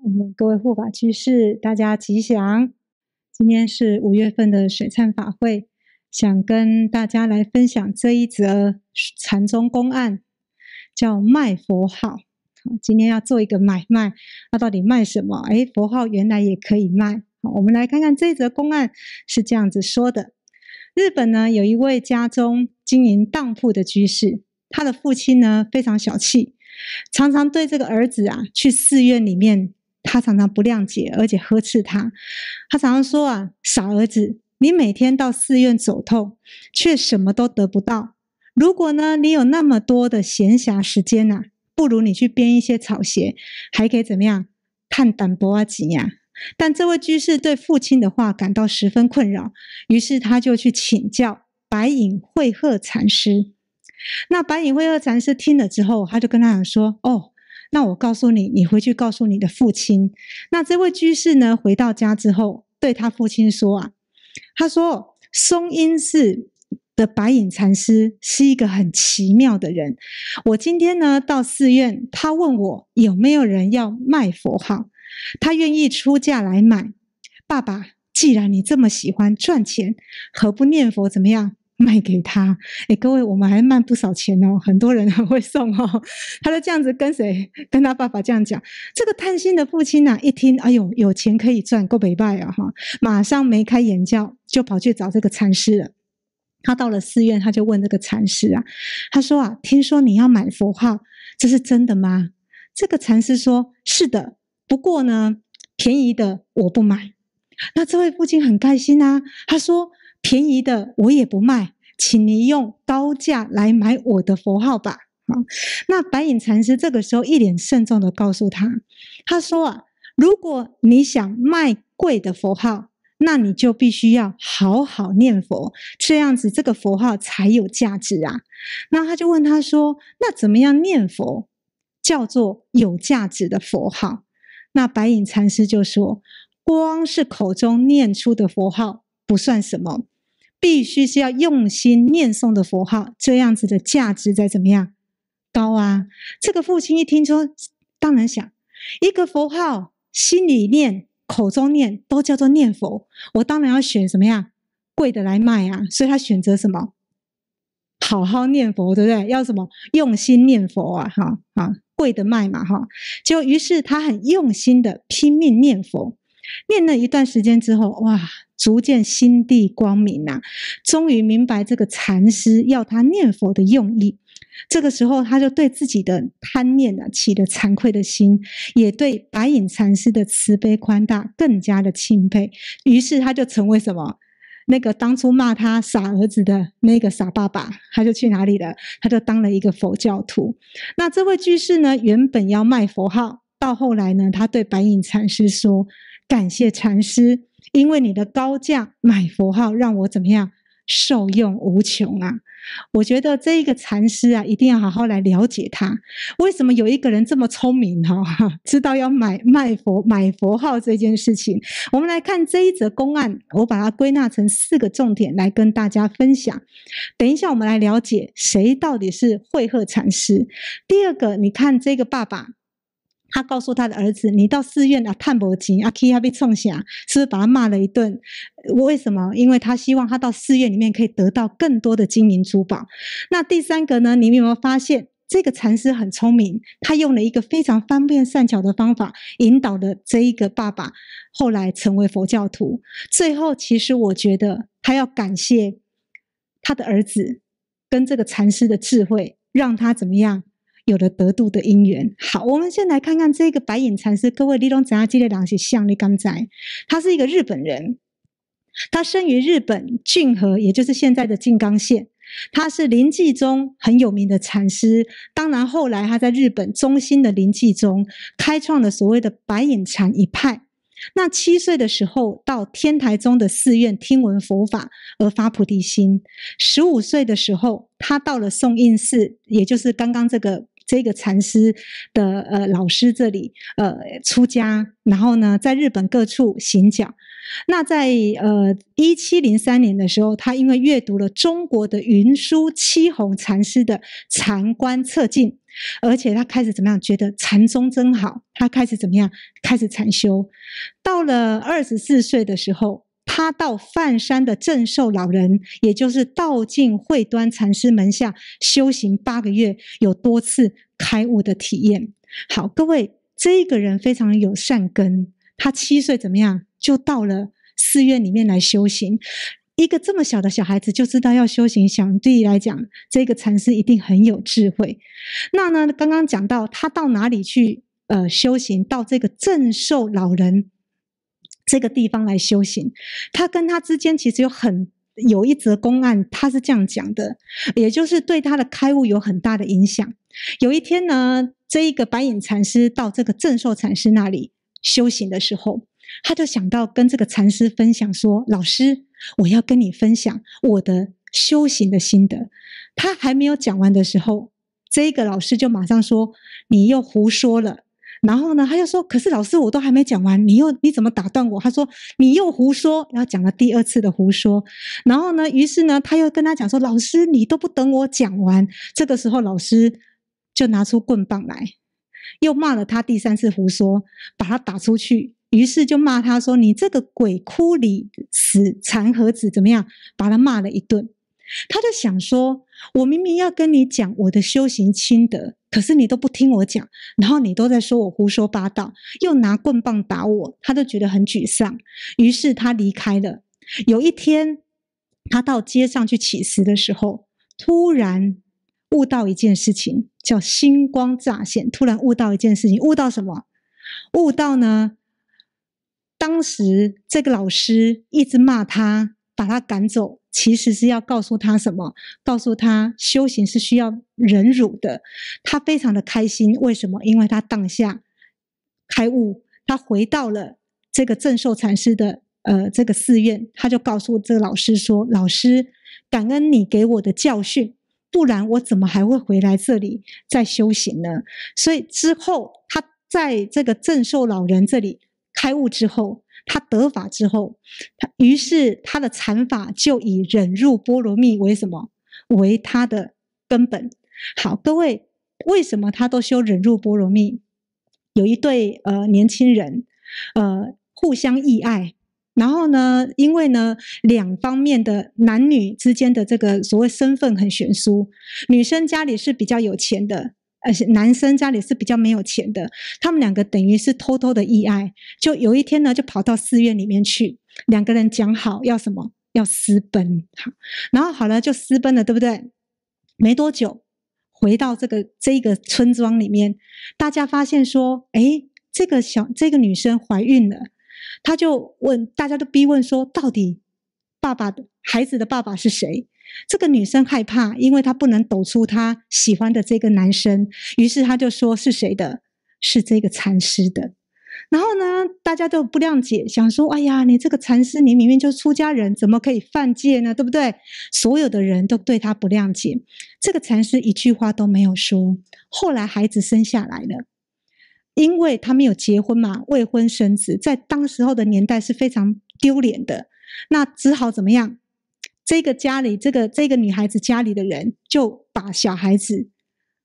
我们各位护法居士，大家吉祥！今天是五月份的水忏法会，想跟大家来分享这一则禅宗公案，叫卖佛号。今天要做一个买卖，那到底卖什么？哎，佛号原来也可以卖。我们来看看这则公案是这样子说的：日本呢，有一位家中经营当铺的居士，他的父亲呢非常小气，常常对这个儿子啊去寺院里面。他常常不谅解，而且呵斥他。他常常说：“啊，傻儿子，你每天到寺院走透，却什么都得不到。如果呢，你有那么多的闲暇时间啊，不如你去编一些草鞋，还可以怎么样，探胆搏啊吉呀。”但这位居士对父亲的话感到十分困扰，于是他就去请教白隐惠鹤禅师。那白隐惠鹤禅师听了之后，他就跟他讲说：“哦。”那我告诉你，你回去告诉你的父亲。那这位居士呢，回到家之后，对他父亲说：“啊，他说松阴寺的白隐禅师是一个很奇妙的人。我今天呢到寺院，他问我有没有人要卖佛号，他愿意出价来买。爸爸，既然你这么喜欢赚钱，何不念佛？怎么样？”卖给他，哎，各位，我们还卖不少钱哦，很多人很 会送哦。他就这样子跟谁，跟他爸爸这样讲。这个贪心的父亲呢，一听，哎呦，有钱可以赚，够北拜了哈，马上眉开眼笑，就跑去找这个禅师了。他到了寺院，他就问这个禅师啊，他说啊，听说你要买佛号，这是真的吗？这个禅师说，是的，不过呢，便宜的我不买。那这位父亲很开心啊，他说。便宜的我也不卖，请你用高价来买我的佛号吧！啊，那白隐禅师这个时候一脸慎重的告诉他：“他说啊，如果你想卖贵的佛号，那你就必须要好好念佛，这样子这个佛号才有价值啊。”那他就问他说：“那怎么样念佛叫做有价值的佛号？”那白隐禅师就说：“光是口中念出的佛号不算什么。”必须是要用心念诵的佛号，这样子的价值再怎么样高啊！这个父亲一听说，当然想一个佛号，心里念、口中念，都叫做念佛。我当然要选什么呀？贵的来卖啊！所以他选择什么好好念佛，对不对？要什么用心念佛啊！哈啊，贵的卖嘛哈，就于是他很用心的拼命念佛。念了一段时间之后，哇，逐渐心地光明呐，终于明白这个禅师要他念佛的用意。这个时候，他就对自己的贪念呢起了惭愧的心，也对白隐禅师的慈悲宽大更加的钦佩。于是他就成为什么？那个当初骂他傻儿子的那个傻爸爸，他就去哪里了？他就当了一个佛教徒。那这位居士呢，原本要卖佛号，到后来呢，他对白隐禅师说。感谢禅师，因为你的高价买佛号，让我怎么样受用无穷啊！我觉得这一个禅师啊，一定要好好来了解他。为什么有一个人这么聪明哈？知道要买卖佛买佛号这件事情。我们来看这一则公案，我把它归纳成四个重点来跟大家分享。等一下我们来了解谁到底是慧鹤禅师。第二个，你看这个爸爸。他告诉他的儿子：“你到寺院啊，探宝金阿 k e 被冲下，是不是把他骂了一顿？我为什么？因为他希望他到寺院里面可以得到更多的金银珠宝。那第三个呢？你有没有发现这个禅师很聪明？他用了一个非常方便善巧的方法，引导了这一个爸爸后来成为佛教徒。最后，其实我觉得他要感谢他的儿子跟这个禅师的智慧，让他怎么样？”有了得度的因缘。好，我们先来看看这个白眼禅师。各位，你从哪几类人是像你刚才？他是一个日本人，他生于日本郡河，也就是现在的静冈县。他是临济宗很有名的禅师。当然后来他在日本中心的临济宗开创了所谓的白眼禅一派。那七岁的时候到天台宗的寺院听闻佛法而发菩提心。十五岁的时候，他到了宋印寺，也就是刚刚这个。这个禅师的呃老师这里呃出家，然后呢在日本各处行脚。那在呃一七零三年的时候，他因为阅读了中国的云舒七弘禅师的《禅观测镜》，而且他开始怎么样？觉得禅宗真好，他开始怎么样？开始禅修。到了二十四岁的时候。他到梵山的正寿老人，也就是道尽慧端禅师门下修行八个月，有多次开悟的体验。好，各位，这个人非常有善根。他七岁怎么样，就到了寺院里面来修行。一个这么小的小孩子就知道要修行，想对来讲，这个禅师一定很有智慧。那呢，刚刚讲到他到哪里去呃修行，到这个正受老人。这个地方来修行，他跟他之间其实有很有一则公案，他是这样讲的，也就是对他的开悟有很大的影响。有一天呢，这一个白隐禅师到这个正受禅师那里修行的时候，他就想到跟这个禅师分享说：“老师，我要跟你分享我的修行的心得。”他还没有讲完的时候，这一个老师就马上说：“你又胡说了。”然后呢，他又说：“可是老师，我都还没讲完，你又你怎么打断我？”他说：“你又胡说，后讲了第二次的胡说。”然后呢，于是呢，他又跟他讲说：“老师，你都不等我讲完。”这个时候，老师就拿出棍棒来，又骂了他第三次胡说，把他打出去。于是就骂他说：“你这个鬼哭里死残盒子怎么样？”把他骂了一顿。他就想说：“我明明要跟你讲我的修行心得。”可是你都不听我讲，然后你都在说我胡说八道，又拿棍棒打我，他就觉得很沮丧，于是他离开了。有一天，他到街上去乞食的时候，突然悟到一件事情，叫星光乍现。突然悟到一件事情，悟到什么？悟到呢？当时这个老师一直骂他，把他赶走。其实是要告诉他什么？告诉他修行是需要忍辱的。他非常的开心，为什么？因为他当下开悟，他回到了这个正受禅师的呃这个寺院，他就告诉这个老师说：“老师，感恩你给我的教训，不然我怎么还会回来这里再修行呢？”所以之后，他在这个正受老人这里开悟之后。他得法之后，他于是他的禅法就以忍辱波罗蜜为什么为他的根本？好，各位，为什么他都修忍辱波罗蜜？有一对呃年轻人，呃互相意爱，然后呢，因为呢两方面的男女之间的这个所谓身份很悬殊，女生家里是比较有钱的。而且男生家里是比较没有钱的，他们两个等于是偷偷的溺爱，就有一天呢，就跑到寺院里面去，两个人讲好要什么，要私奔，好，然后好了就私奔了，对不对？没多久，回到这个这个村庄里面，大家发现说，哎，这个小这个女生怀孕了，他就问，大家都逼问说，到底爸爸的孩子的爸爸是谁？这个女生害怕，因为她不能抖出她喜欢的这个男生，于是她就说：“是谁的？是这个禅师的。”然后呢，大家都不谅解，想说：“哎呀，你这个禅师，你明明就是出家人，怎么可以犯戒呢？对不对？”所有的人都对他不谅解。这个禅师一句话都没有说。后来孩子生下来了，因为他没有结婚嘛，未婚生子在当时候的年代是非常丢脸的，那只好怎么样？这个家里，这个这个女孩子家里的人就把小孩子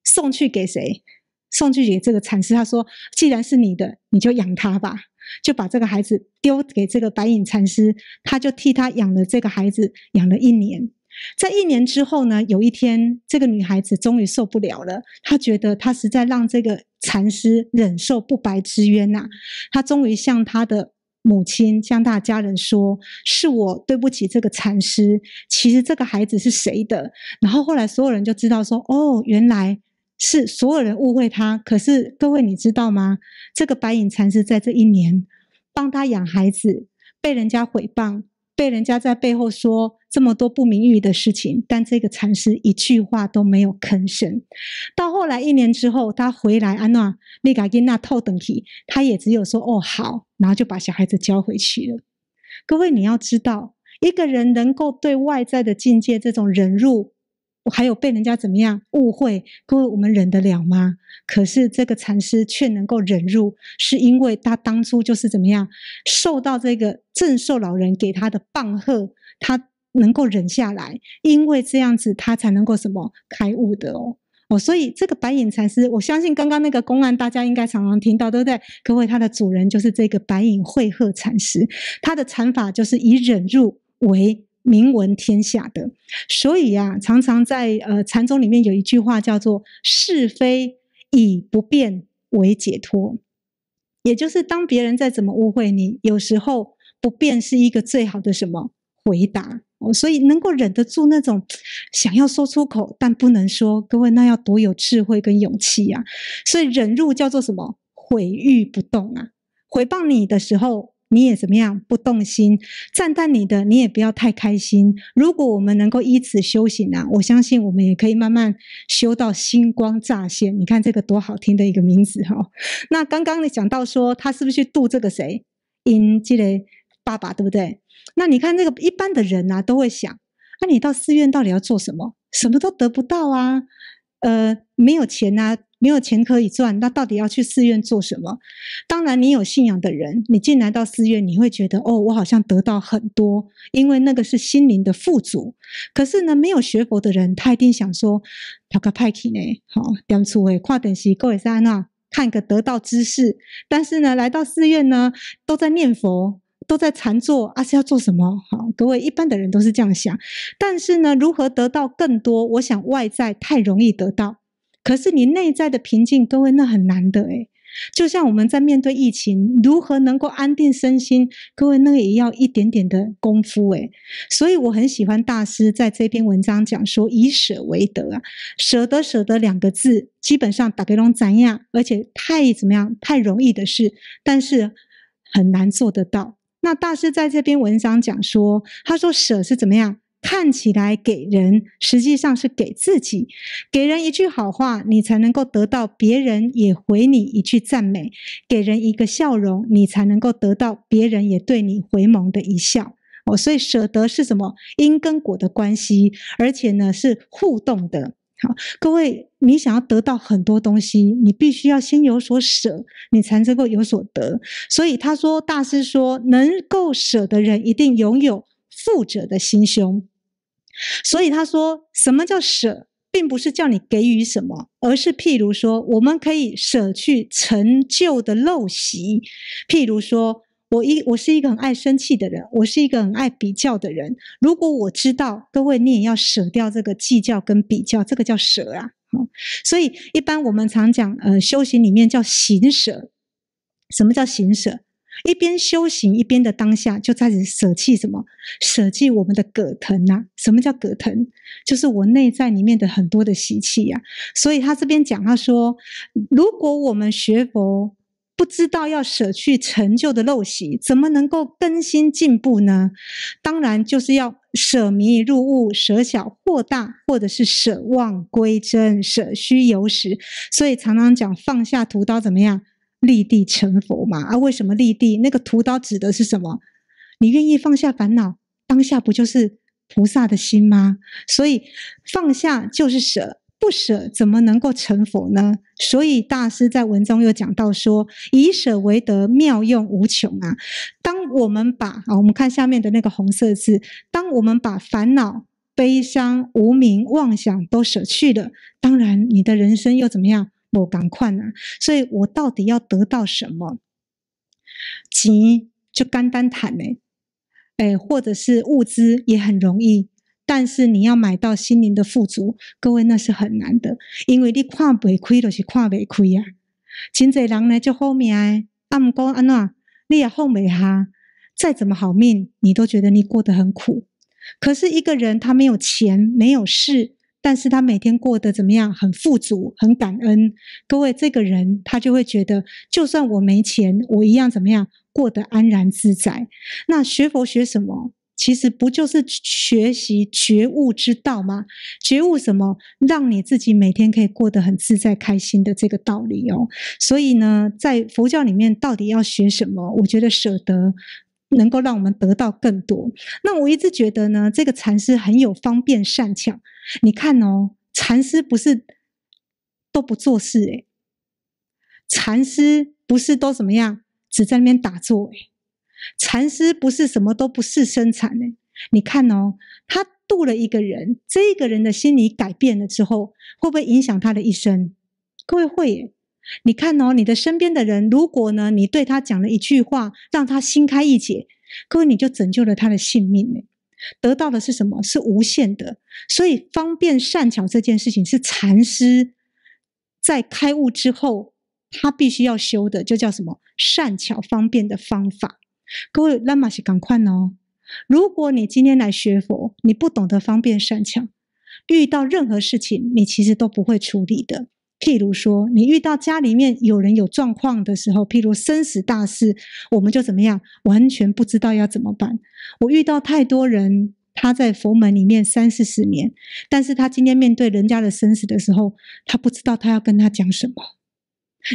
送去给谁？送去给这个禅师。他说：“既然是你的，你就养他吧。”就把这个孩子丢给这个白隐禅师，他就替他养了这个孩子，养了一年。在一年之后呢，有一天，这个女孩子终于受不了了，她觉得她实在让这个禅师忍受不白之冤呐，她终于向她的。母亲向他家人说：“是我对不起这个禅师。其实这个孩子是谁的？”然后后来所有人就知道说：“哦，原来是所有人误会他。可是各位你知道吗？这个白隐禅师在这一年帮他养孩子，被人家毁谤，被人家在背后说。”这么多不名誉的事情，但这个禅师一句话都没有吭声。到后来一年之后，他回来，安娜利卡金娜透等提，他也只有说：“哦，好。”然后就把小孩子交回去了。各位，你要知道，一个人能够对外在的境界这种忍辱，还有被人家怎么样误会，各位我们忍得了吗？可是这个禅师却能够忍辱，是因为他当初就是怎么样受到这个正受老人给他的棒喝，他。能够忍下来，因为这样子他才能够什么开悟的哦哦，所以这个白隐禅师，我相信刚刚那个公案大家应该常常听到，对不对？各位，他的主人就是这个白隐慧鹤禅师，他的禅法就是以忍入为名闻天下的。所以呀，常常在呃禅宗里面有一句话叫做“是非以不变为解脱”，也就是当别人再怎么误会你，有时候不变是一个最好的什么回答。哦，所以能够忍得住那种想要说出口但不能说，各位那要多有智慧跟勇气呀！所以忍辱叫做什么？毁誉不动啊！回报你的时候，你也怎么样？不动心，赞叹你的，你也不要太开心。如果我们能够依此修行啊，我相信我们也可以慢慢修到星光乍现。你看这个多好听的一个名字哈！那刚刚你讲到说他是不是去度这个谁？因这个爸爸对不对？那你看那个一般的人呐，都会想：，那你到寺院到底要做什么？什么都得不到啊，呃，没有钱呐，没有钱可以赚，那到底要去寺院做什么？当然，你有信仰的人，你进来到寺院，你会觉得，哦，我好像得到很多，因为那个是心灵的富足。可是呢，没有学佛的人，他一定想说，好，点出诶，跨等息，也是三呐，看个得到知识。但是呢，来到寺院呢，都在念佛。都在禅坐，啊，是要做什么？好，各位，一般的人都是这样想。但是呢，如何得到更多？我想外在太容易得到，可是你内在的平静，各位那很难的诶就像我们在面对疫情，如何能够安定身心？各位那也要一点点的功夫诶所以我很喜欢大师在这篇文章讲说，以舍为德啊，舍得舍得两个字，基本上打比龙怎样，而且太怎么样，太容易的事，但是很难做得到。那大师在这篇文章讲说，他说舍是怎么样？看起来给人，实际上是给自己。给人一句好话，你才能够得到别人也回你一句赞美；给人一个笑容，你才能够得到别人也对你回眸的一笑。哦，所以舍得是什么？因跟果的关系，而且呢是互动的。好，各位，你想要得到很多东西，你必须要先有所舍，你才能够有所得。所以他说，大师说，能够舍的人，一定拥有富者的心胸。所以他说，什么叫舍，并不是叫你给予什么，而是譬如说，我们可以舍去陈旧的陋习，譬如说。我一我是一个很爱生气的人，我是一个很爱比较的人。如果我知道各位，你也要舍掉这个计较跟比较，这个叫舍啊。所以一般我们常讲，呃，修行里面叫行舍。什么叫行舍？一边修行一边的当下，就开始舍弃什么？舍弃我们的葛藤呐。什么叫葛藤？就是我内在里面的很多的习气呀。所以他这边讲，他说，如果我们学佛。不知道要舍去陈旧的陋习，怎么能够更新进步呢？当然就是要舍迷入悟，舍小获大，或者是舍妄归真，舍虚有实。所以常常讲放下屠刀，怎么样立地成佛嘛？啊，为什么立地？那个屠刀指的是什么？你愿意放下烦恼，当下不就是菩萨的心吗？所以放下就是舍。不舍怎么能够成佛呢？所以大师在文中又讲到说：“以舍为德，妙用无穷啊！”当我们把啊，我们看下面的那个红色字，当我们把烦恼、悲伤、无名、妄想都舍去了，当然你的人生又怎么样？我赶快呢？所以我到底要得到什么？钱就肝单坦呢，哎，或者是物资也很容易。但是你要买到心灵的富足，各位那是很难的，因为你看不开就是看不开啊！真济人呢就好命哎，阿姆哥阿娜你也好美哈，再怎么好命，你都觉得你过得很苦。可是一个人他没有钱没有事，但是他每天过得怎么样？很富足，很感恩。各位这个人他就会觉得，就算我没钱，我一样怎么样过得安然自在。那学佛学什么？其实不就是学习觉悟之道吗？觉悟什么？让你自己每天可以过得很自在、开心的这个道理哦。所以呢，在佛教里面，到底要学什么？我觉得舍得能够让我们得到更多。那我一直觉得呢，这个禅师很有方便善巧。你看哦，禅师不是都不做事哎，禅师不是都怎么样，只在那边打坐哎。禅师不是什么都不是生产呢？你看哦，他度了一个人，这一个人的心理改变了之后，会不会影响他的一生？各位会？你看哦，你的身边的人，如果呢，你对他讲了一句话，让他心开一解，各位你就拯救了他的性命呢。得到的是什么？是无限的。所以方便善巧这件事情，是禅师在开悟之后，他必须要修的，就叫什么善巧方便的方法。各位，那么是赶快哦！如果你今天来学佛，你不懂得方便善巧，遇到任何事情，你其实都不会处理的。譬如说，你遇到家里面有人有状况的时候，譬如生死大事，我们就怎么样？完全不知道要怎么办。我遇到太多人，他在佛门里面三四十年，但是他今天面对人家的生死的时候，他不知道他要跟他讲什么。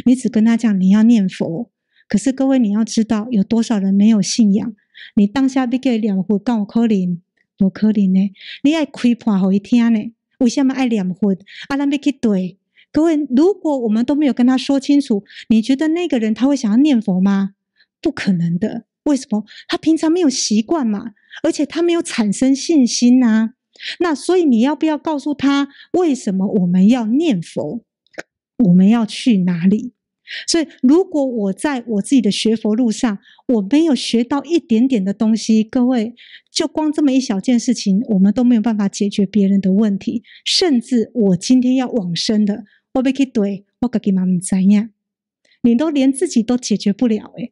你只跟他讲你要念佛。可是各位，你要知道有多少人没有信仰？你当下不给念佛，怎有可能？不可能呢！你爱开叛回天呢？为什么爱念佛？啊，拉不去对各位，如果我们都没有跟他说清楚，你觉得那个人他会想要念佛吗？不可能的。为什么？他平常没有习惯嘛，而且他没有产生信心呐。那所以你要不要告诉他，为什么我们要念佛？我们要去哪里？所以，如果我在我自己的学佛路上，我没有学到一点点的东西，各位，就光这么一小件事情，我们都没有办法解决别人的问题，甚至我今天要往生的，我被去怼，我给妈妈怎样，你都连自己都解决不了，诶，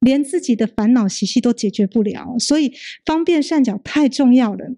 连自己的烦恼习气都解决不了。所以方便善巧太重要了。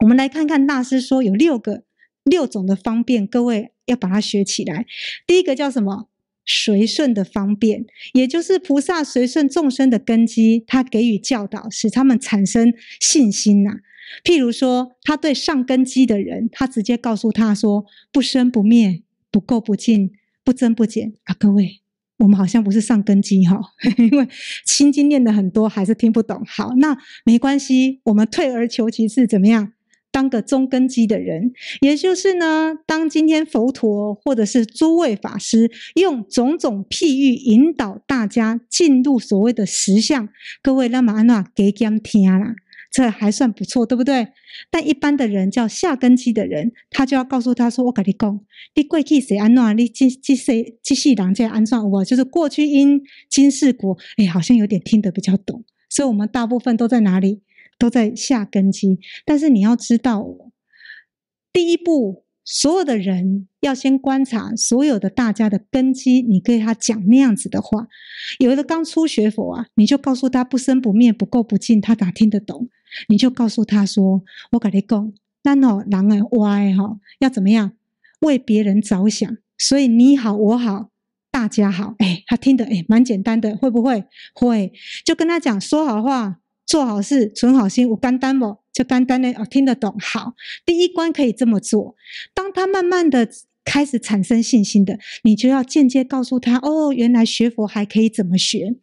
我们来看看大师说有六个六种的方便，各位要把它学起来。第一个叫什么？随顺的方便，也就是菩萨随顺众生的根基，他给予教导，使他们产生信心呐。譬如说，他对上根基的人，他直接告诉他说：不生不灭，不垢不净，不增不减啊！各位，我们好像不是上根基哈，因为心经念的很多，还是听不懂。好，那没关系，我们退而求其次，怎么样？当个中根基的人，也就是呢，当今天佛陀或者是诸位法师用种种譬喻引导大家进入所谓的实相，各位那么安诺给讲听啦，这还算不错，对不对？但一般的人叫下根基的人，他就要告诉他说：我跟你讲，你过去谁安诺，你今今谁今世人解安诺。我就是过去因今世果，哎，好像有点听得比较懂。所以，我们大部分都在哪里？都在下根基，但是你要知道，第一步，所有的人要先观察所有的大家的根基。你跟他讲那样子的话，有的刚出学佛啊，你就告诉他不生不灭，不垢不净，他哪听得懂？你就告诉他说：“我跟你讲，那吼人啊，歪吼要怎么样为别人着想？所以你好，我好，大家好。哎，他听得哎蛮简单的，会不会？会，就跟他讲说好话。”做好事，存好心，我单单我就单单呢？哦听得懂。好，第一关可以这么做。当他慢慢的开始产生信心的，你就要间接告诉他：哦，原来学佛还可以怎么学？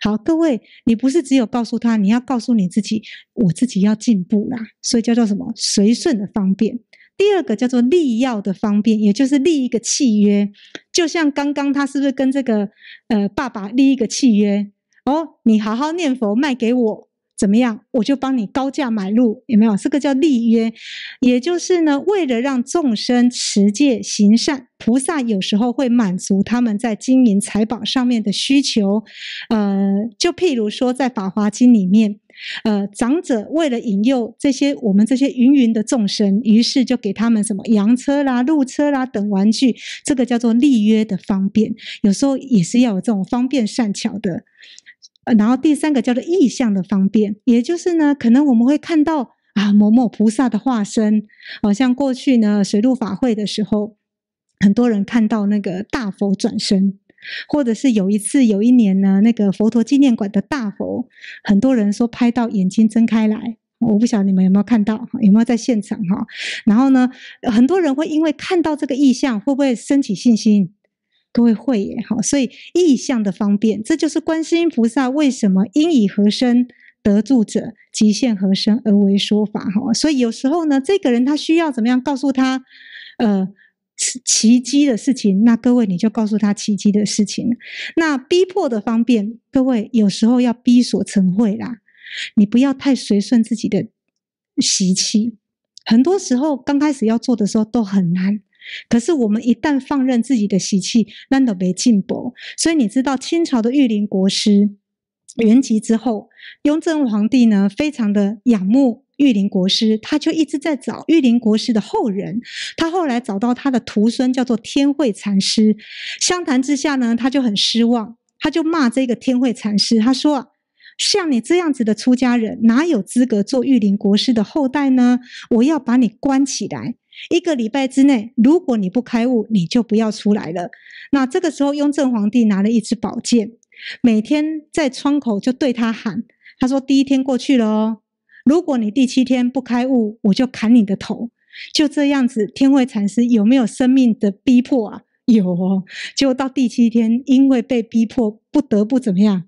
好，各位，你不是只有告诉他，你要告诉你自己，我自己要进步啦。所以叫做什么随顺的方便。第二个叫做立要的方便，也就是立一个契约，就像刚刚他是不是跟这个呃爸爸立一个契约？哦，你好好念佛卖给我。怎么样？我就帮你高价买入，有没有？这个叫立约，也就是呢，为了让众生持戒行善，菩萨有时候会满足他们在金银财宝上面的需求。呃，就譬如说在《法华经》里面，呃，长者为了引诱这些我们这些芸芸的众生，于是就给他们什么洋车啦、鹿车啦等玩具，这个叫做立约的方便。有时候也是要有这种方便善巧的。然后第三个叫做意象的方便，也就是呢，可能我们会看到啊某某菩萨的化身，好像过去呢水陆法会的时候，很多人看到那个大佛转身，或者是有一次有一年呢那个佛陀纪念馆的大佛，很多人说拍到眼睛睁开来，我不晓得你们有没有看到，有没有在现场哈？然后呢，很多人会因为看到这个意象，会不会升起信心？各位会眼好，所以意象的方便，这就是观世音菩萨为什么应以何身得度者，即现何身而为说法。哈，所以有时候呢，这个人他需要怎么样？告诉他，呃，奇迹的事情。那各位你就告诉他奇迹的事情。那逼迫的方便，各位有时候要逼所成慧啦，你不要太随顺自己的习气。很多时候刚开始要做的时候都很难。可是我们一旦放任自己的习气，那都没进步。所以你知道，清朝的御林国师元吉之后，雍正皇帝呢非常的仰慕御林国师，他就一直在找御林国师的后人。他后来找到他的徒孙，叫做天慧禅师。相谈之下呢，他就很失望，他就骂这个天慧禅师，他说：“像你这样子的出家人，哪有资格做玉林国师的后代呢？我要把你关起来。”一个礼拜之内，如果你不开悟，你就不要出来了。那这个时候，雍正皇帝拿了一支宝剑，每天在窗口就对他喊：“他说，第一天过去了哦，如果你第七天不开悟，我就砍你的头。”就这样子，天慧禅师有没有生命的逼迫啊？有哦。结果到第七天，因为被逼迫，不得不怎么样？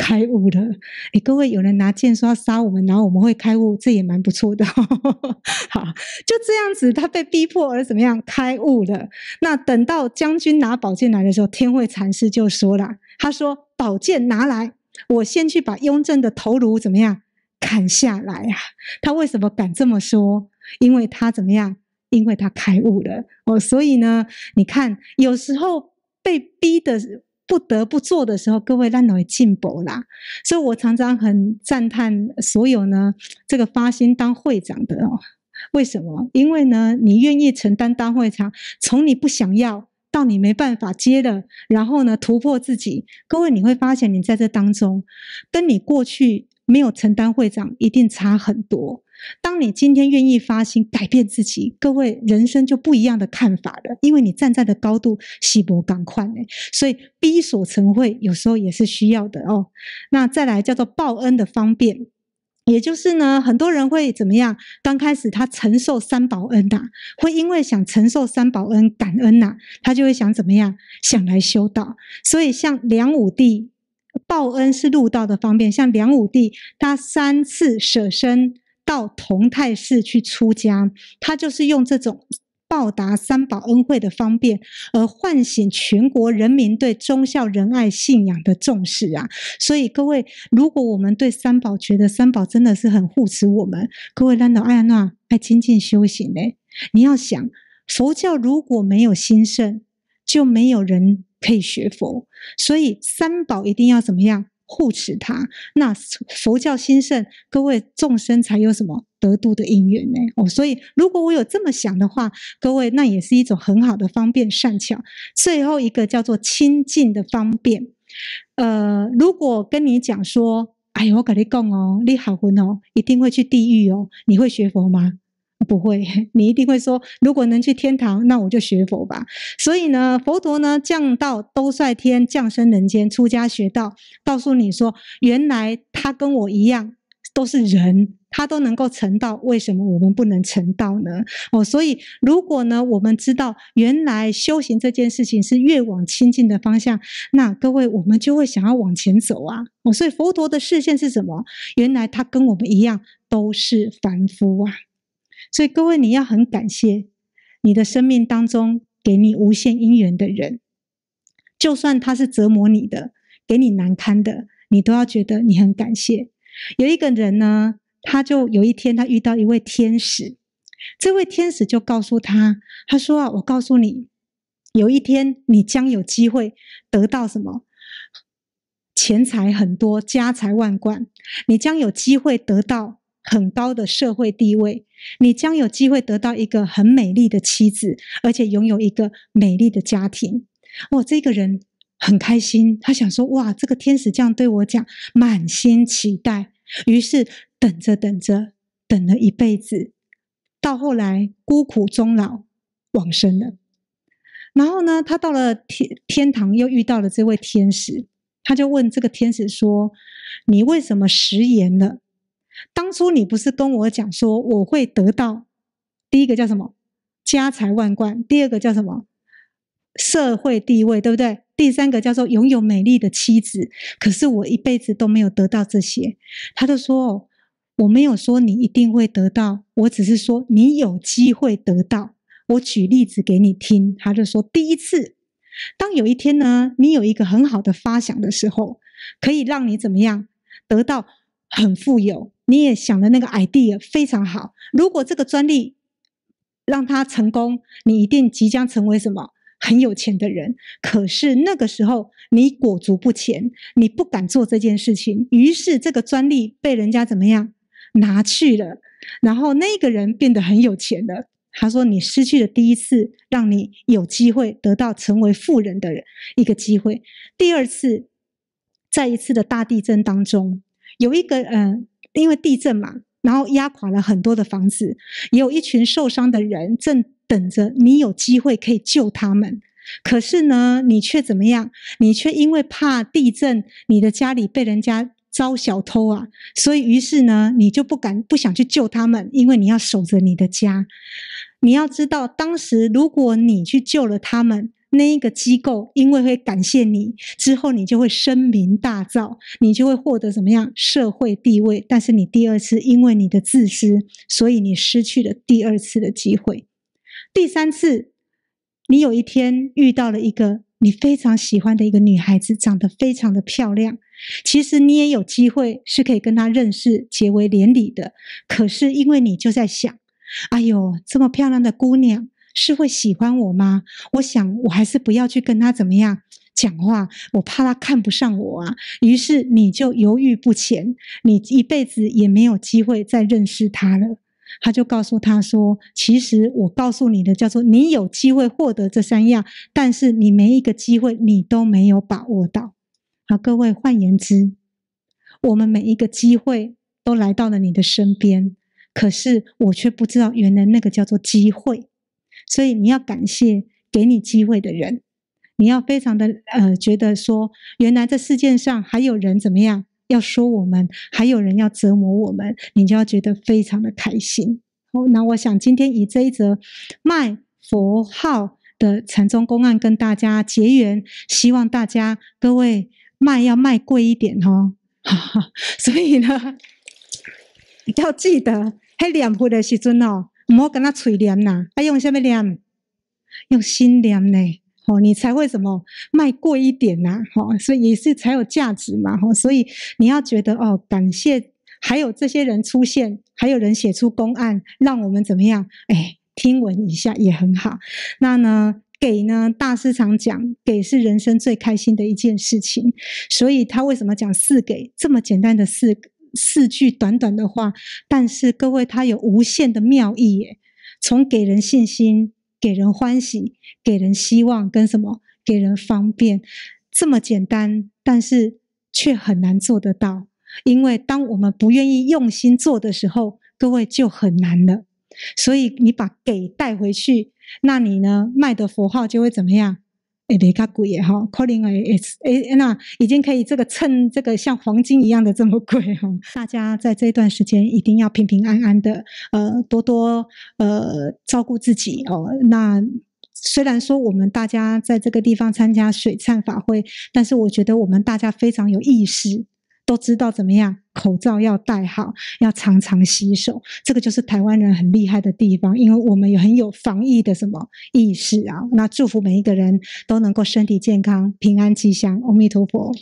开悟了。诶各位，有人拿剑说要杀我们，然后我们会开悟，这也蛮不错的。好，就这样子，他被逼迫而怎么样开悟了？那等到将军拿宝剑来的时候，天慧禅师就说了：“他说，宝剑拿来，我先去把雍正的头颅怎么样砍下来啊？”他为什么敢这么说？因为他怎么样？因为他开悟了哦。所以呢，你看，有时候被逼的。不得不做的时候，各位大脑也进步啦，所以我常常很赞叹所有呢这个发心当会长的哦，为什么？因为呢，你愿意承担当会长，从你不想要到你没办法接的，然后呢突破自己，各位你会发现你在这当中，跟你过去没有承担会长一定差很多。当你今天愿意发心改变自己，各位人生就不一样的看法了，因为你站在的高度稀薄赶快呢，所以逼所成会有时候也是需要的哦。那再来叫做报恩的方便，也就是呢，很多人会怎么样？刚开始他承受三宝恩呐，会因为想承受三宝恩感恩呐，他就会想怎么样？想来修道。所以像梁武帝报恩是入道的方便，像梁武帝他三次舍身。到同泰寺去出家，他就是用这种报答三宝恩惠的方便，而唤醒全国人民对忠孝仁爱信仰的重视啊！所以各位，如果我们对三宝觉得三宝真的是很护持我们，各位拉到爱亚娜来精进修行呢，你要想佛教如果没有兴盛，就没有人可以学佛，所以三宝一定要怎么样？护持他，那佛教兴盛，各位众生才有什么得度的因缘呢？哦，所以如果我有这么想的话，各位那也是一种很好的方便善巧。最后一个叫做亲近的方便，呃，如果跟你讲说，哎呀，我跟你讲哦，立好婚哦，一定会去地狱哦，你会学佛吗？不会，你一定会说，如果能去天堂，那我就学佛吧。所以呢，佛陀呢降到都率天，降生人间，出家学道，告诉你说，原来他跟我一样都是人，他都能够成道，为什么我们不能成道呢？哦，所以如果呢，我们知道原来修行这件事情是越往清净的方向，那各位我们就会想要往前走啊。哦，所以佛陀的视线是什么？原来他跟我们一样都是凡夫啊。所以，各位，你要很感谢你的生命当中给你无限姻缘的人，就算他是折磨你的、给你难堪的，你都要觉得你很感谢。有一个人呢，他就有一天他遇到一位天使，这位天使就告诉他，他说：“啊，我告诉你，有一天你将有机会得到什么？钱财很多，家财万贯，你将有机会得到很高的社会地位。”你将有机会得到一个很美丽的妻子，而且拥有一个美丽的家庭。哇，这个人很开心，他想说：哇，这个天使这样对我讲，满心期待。于是等着等着，等了一辈子，到后来孤苦终老，往生了。然后呢，他到了天天堂，又遇到了这位天使，他就问这个天使说：你为什么食言了？当初你不是跟我讲说我会得到第一个叫什么？家财万贯。第二个叫什么？社会地位，对不对？第三个叫做拥有美丽的妻子。可是我一辈子都没有得到这些。他就说：“我没有说你一定会得到，我只是说你有机会得到。”我举例子给你听。他就说：“第一次，当有一天呢，你有一个很好的发想的时候，可以让你怎么样得到很富有。”你也想的那个 idea 非常好。如果这个专利让它成功，你一定即将成为什么很有钱的人。可是那个时候你裹足不前，你不敢做这件事情，于是这个专利被人家怎么样拿去了？然后那个人变得很有钱了。他说：“你失去了第一次，让你有机会得到成为富人的人一个机会。第二次，在一次的大地震当中，有一个嗯。”因为地震嘛，然后压垮了很多的房子，也有一群受伤的人正等着你有机会可以救他们。可是呢，你却怎么样？你却因为怕地震，你的家里被人家招小偷啊，所以于是呢，你就不敢不想去救他们，因为你要守着你的家。你要知道，当时如果你去救了他们。那一个机构，因为会感谢你，之后你就会声名大噪，你就会获得怎么样社会地位？但是你第二次，因为你的自私，所以你失去了第二次的机会。第三次，你有一天遇到了一个你非常喜欢的一个女孩子，长得非常的漂亮。其实你也有机会是可以跟她认识，结为连理的。可是因为你就在想，哎呦，这么漂亮的姑娘。是会喜欢我吗？我想我还是不要去跟他怎么样讲话，我怕他看不上我啊。于是你就犹豫不前，你一辈子也没有机会再认识他了。他就告诉他说：“其实我告诉你的叫做，你有机会获得这三样，但是你没一个机会，你都没有把握到。”好，各位，换言之，我们每一个机会都来到了你的身边，可是我却不知道，原来那个叫做机会。所以你要感谢给你机会的人，你要非常的呃觉得说，原来这世界上还有人怎么样，要说我们，还有人要折磨我们，你就要觉得非常的开心。哦，那我想今天以这一则卖佛号的禅宗公案跟大家结缘，希望大家各位卖要卖贵一点哦。所以呢，要记得在脸谱的时分哦。莫跟他嘴念啦，要用什么念？用心念呢，哦你才会什么卖贵一点呐，哦所以也是才有价值嘛，哦所以你要觉得哦感谢还有这些人出现，还有人写出公案，让我们怎么样？哎，听闻一下也很好。那呢给呢大师常讲给是人生最开心的一件事情，所以他为什么讲四给这么简单的四？四句短短的话，但是各位，它有无限的妙意耶！从给人信心、给人欢喜、给人希望，跟什么？给人方便，这么简单，但是却很难做得到。因为当我们不愿意用心做的时候，各位就很难了。所以你把给带回去，那你呢？卖的佛号就会怎么样？会比较贵的哈，可能诶诶，那已经可以这个称这个像黄金一样的这么贵哈。大家在这段时间一定要平平安安的，呃，多多呃照顾自己哦。那虽然说我们大家在这个地方参加水忏法会，但是我觉得我们大家非常有意识。都知道怎么样，口罩要戴好，要常常洗手。这个就是台湾人很厉害的地方，因为我们有很有防疫的什么意识啊。那祝福每一个人都能够身体健康、平安吉祥。阿弥陀佛。